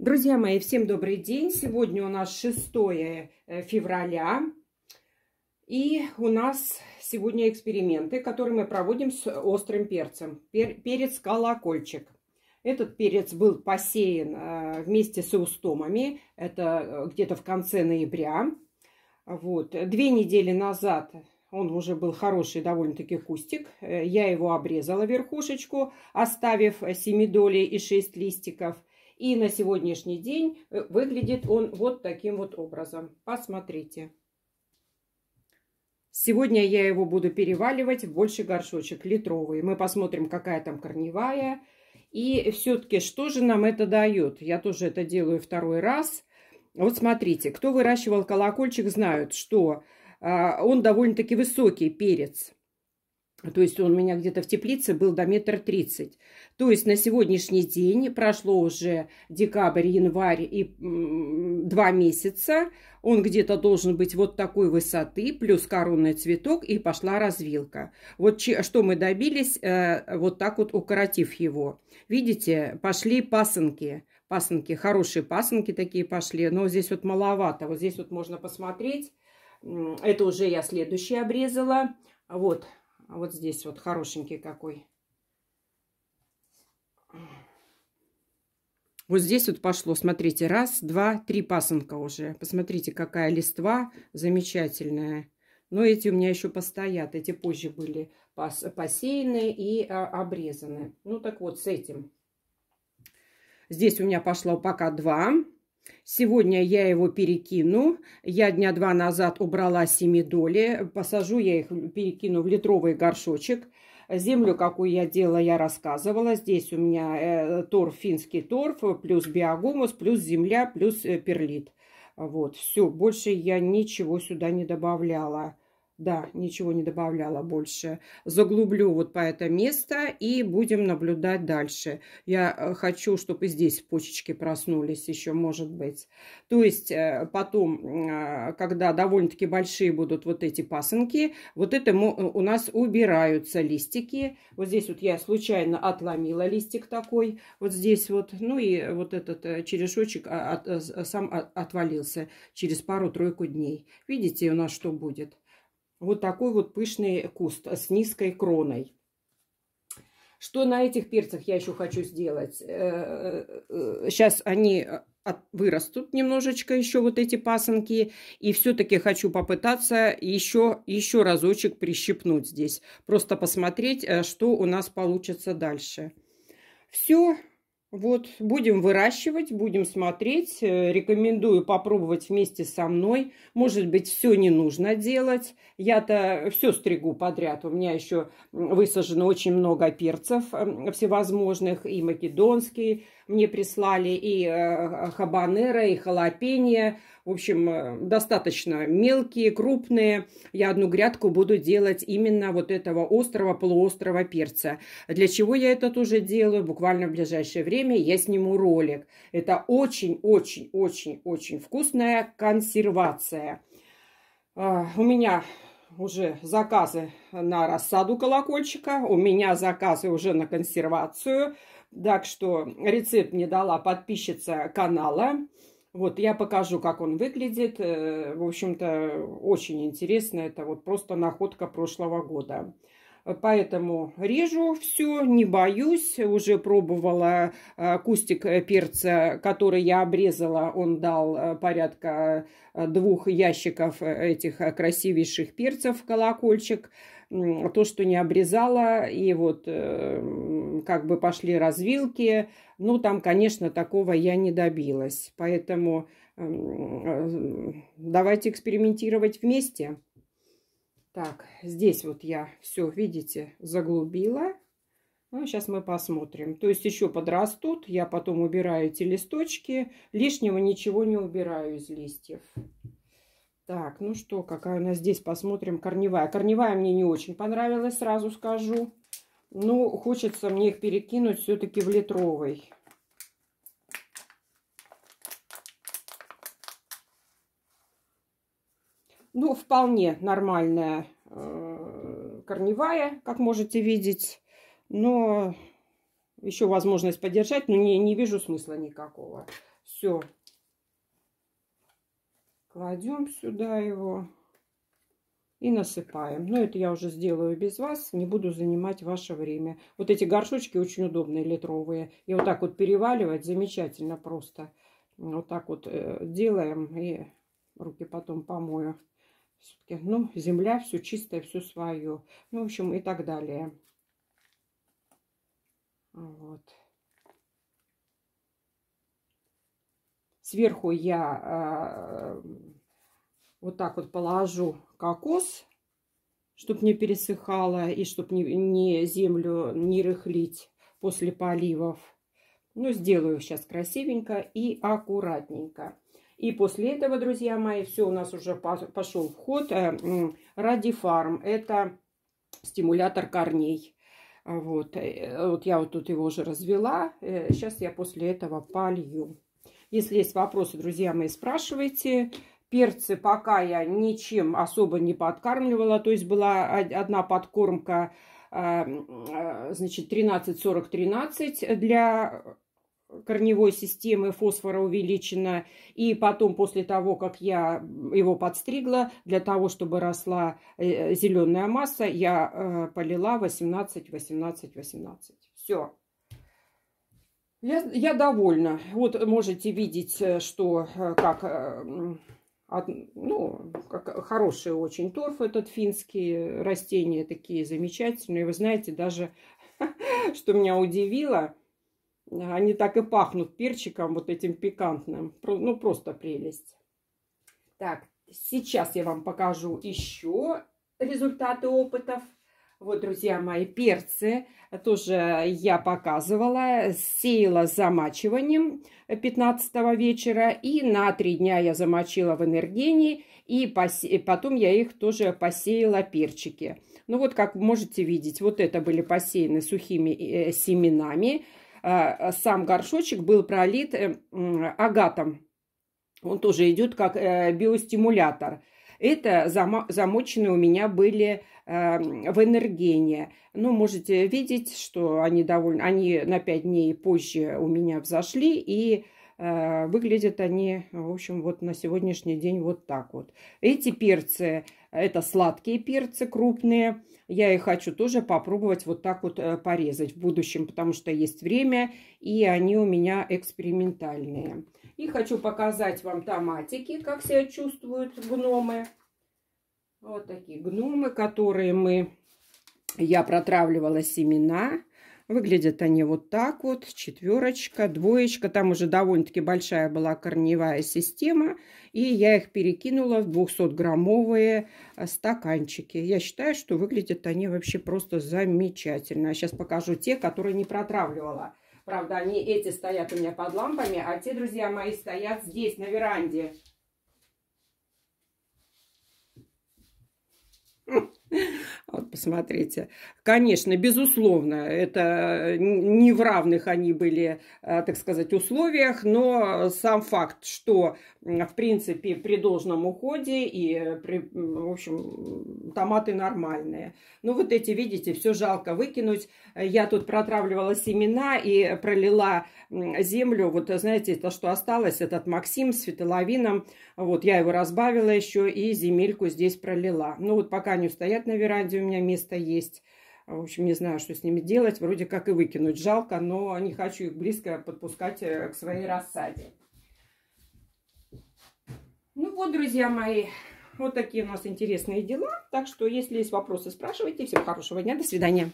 Друзья мои, всем добрый день. Сегодня у нас 6 э, февраля. И у нас сегодня эксперименты, которые мы проводим с острым перцем. перец колокольчик. Этот перец был посеян э, вместе с устомами, Это э, где-то в конце ноября. Вот. Две недели назад он уже был хороший довольно-таки кустик. Я его обрезала верхушечку, оставив 7 долей и 6 листиков – и на сегодняшний день э, выглядит он вот таким вот образом. Посмотрите. Сегодня я его буду переваливать в больший горшочек, литровый. Мы посмотрим, какая там корневая. И все-таки, что же нам это дает? Я тоже это делаю второй раз. Вот смотрите, кто выращивал колокольчик, знают, что а, он довольно-таки высокий перец. То есть он у меня где-то в теплице был до метра тридцать. То есть на сегодняшний день прошло уже декабрь, январь и два месяца. Он где-то должен быть вот такой высоты, плюс коронный цветок, и пошла развилка. Вот что мы добились, э, вот так вот укоротив его. Видите, пошли пасынки. Пасынки, хорошие пасынки такие пошли, но здесь вот маловато. Вот здесь вот можно посмотреть. Это уже я следующий обрезала. Вот, а Вот здесь вот хорошенький какой. Вот здесь вот пошло, смотрите, раз, два, три пасынка уже. Посмотрите, какая листва замечательная. Но эти у меня еще постоят, эти позже были посеяны и а, обрезаны. Ну так вот, с этим. Здесь у меня пошло пока два. Сегодня я его перекину. Я дня два назад убрала семидоли. Посажу я их, перекину в литровый горшочек. Землю, какую я делала, я рассказывала. Здесь у меня э, торф, финский торф, плюс биогумус, плюс земля, плюс э, перлит. Вот, все, больше я ничего сюда не добавляла. Да, ничего не добавляла больше. Заглублю вот по это место и будем наблюдать дальше. Я э, хочу, чтобы здесь почечки проснулись еще, может быть. То есть э, потом, а, когда довольно-таки большие будут вот эти пасынки, вот это э, у нас убираются листики. Вот здесь вот я случайно отломила листик такой. Вот здесь вот. Ну и вот этот черешочек а, сам а, отвалился через пару-тройку дней. Видите, у нас что будет? Вот такой вот пышный куст с низкой кроной. Что на этих перцах я еще хочу сделать? Сейчас э, э, э, они вырастут немножечко еще вот эти пасынки. И все-таки хочу попытаться еще, еще разочек прищипнуть здесь. Просто посмотреть, что у нас получится дальше. Все. Вот, будем выращивать, будем смотреть. Э, рекомендую попробовать вместе со мной. Может быть, все не нужно делать. Я-то все стригу подряд. У меня еще высажено очень много перцев эм, всевозможных. И македонские мне прислали, и э, э, хабанера, и халапенья в общем, э, достаточно мелкие, крупные. Я одну грядку буду делать именно вот этого острого, полуострого перца. Для чего я это тоже делаю? Буквально в ближайшее время я сниму ролик. Это очень-очень-очень-очень вкусная консервация. А, у меня уже заказы на рассаду колокольчика, у меня заказы уже на консервацию. Так что рецепт мне дала подписчица канала. Вот, я покажу, как он выглядит. Э, в общем-то, очень интересно. Это вот просто находка прошлого года. Поэтому режу все, не боюсь. Уже пробовала э, кустик э, перца, который я обрезала. Он дал порядка двух ящиков этих красивейших перцев колокольчик то, что не обрезала, и вот эм, как бы пошли развилки. Ну, там, конечно, такого я не добилась. Поэтому эм, э, давайте экспериментировать вместе. Так, здесь вот я все, видите, заглубила. Ну, сейчас мы посмотрим. То есть еще подрастут, я потом убираю эти листочки. Лишнего ничего не убираю из листьев. Так, ну что, какая у нас здесь, посмотрим, корневая. Корневая мне не очень понравилась, сразу скажу. Ну, хочется мне их перекинуть все-таки в литровый. Ну, вполне нормальная э, корневая, как можете видеть. Но еще возможность подержать, но не, не вижу смысла никакого. Все, Кладем сюда его и насыпаем. Но это я уже сделаю без вас, не буду занимать ваше время. Вот эти горшочки очень удобные, литровые. И вот так вот переваливать замечательно просто. Вот так вот э, делаем и руки потом помою. все ну, земля все чистая, все свое. Ну, в общем, и так далее. Вот. Сверху я э, вот так вот положу кокос, чтобы не пересыхало и чтобы не, не землю не рыхлить после поливов. Ну, сделаю сейчас красивенько и аккуратненько. И после этого, друзья мои, все у нас уже пошел вход. Э, Радифарм – это стимулятор корней. Вот. Э, вот я вот тут его уже развела. Сейчас я после этого полью. Если есть вопросы, друзья мои, спрашивайте. Перцы пока я ничем особо не подкармливала, то есть была одна подкормка, э, э, значит, 13-40-13 для корневой системы фосфора увеличена. И потом, после того, как я его подстригла, для того, чтобы росла э, зеленая масса, я полила 18, 18, 18. Все. Я, я довольна. Вот можете видеть, э, что э, как, э, ну, как хороший очень торф этот финский. Растения такие замечательные. Вы знаете, даже что меня удивило, они так и пахнут перчиком вот этим пикантным. Ну, просто прелесть. Так, сейчас я вам покажу еще результаты опытов. Вот, друзья мои, перцы тоже я показывала. Сеяла замачиванием 15 вечера. И на 3 дня я замочила в энергении. И посе... потом я их тоже посеяла перчики. Ну вот, как можете видеть, вот это были посеяны сухими э, семенами. Э, сам горшочек был пролит э, агатом. Он тоже идет как э, биостимулятор. Это зам, замочены у меня были эм, в энергене. Ну, можете видеть, что они довольно... Они на пять дней позже у меня взошли, и Э, выглядят они, в общем, вот на сегодняшний день вот так вот. Эти перцы, это сладкие перцы крупные. Я их хочу тоже попробовать вот так вот э, порезать в будущем, потому что есть время, и они у меня экспериментальные. И хочу показать вам томатики, как себя чувствуют гномы. Вот такие гномы, которые мы... Я протравливала семена Выглядят они вот так вот, четверочка, двоечка. Там уже довольно-таки большая была корневая система. И я их перекинула в 200-граммовые э, стаканчики. Я считаю, что выглядят они вообще просто замечательно. Я а сейчас покажу те, которые не протравливала. Правда, они эти стоят у меня под лампами, а те, друзья мои, стоят здесь, на веранде. Смотрите, Конечно, безусловно, это э, не в равных они были, э, так сказать, условиях, но сам факт, что, в принципе, при должном уходе и, э, при, в общем, томаты нормальные. Ну, вот эти, видите, все жалко выкинуть. Я тут протравливала семена и пролила землю. Вот, знаете, то, что осталось, этот Максим с фитоловином. Вот, я его разбавила еще и земельку здесь пролила. Ну, вот пока они стоят на веранде у меня место есть. А, в общем, не знаю, что с ними делать. Вроде как и выкинуть жалко, но не хочу их близко подпускать э, к своей рассаде. Ну вот, друзья мои, вот такие у нас интересные дела. Так что, если есть вопросы, спрашивайте. Всем хорошего дня. До свидания.